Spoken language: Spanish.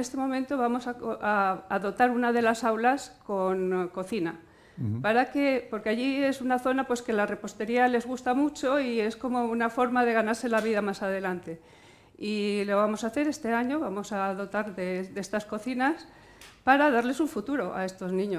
en este momento vamos a, dotar una de las aulas con eh, cocina. Para que, porque allí es una zona pues, que la repostería les gusta mucho y es como una forma de ganarse la vida más adelante. Y lo vamos a hacer este año, vamos a dotar de estas cocinas para darles un futuro a estos niños.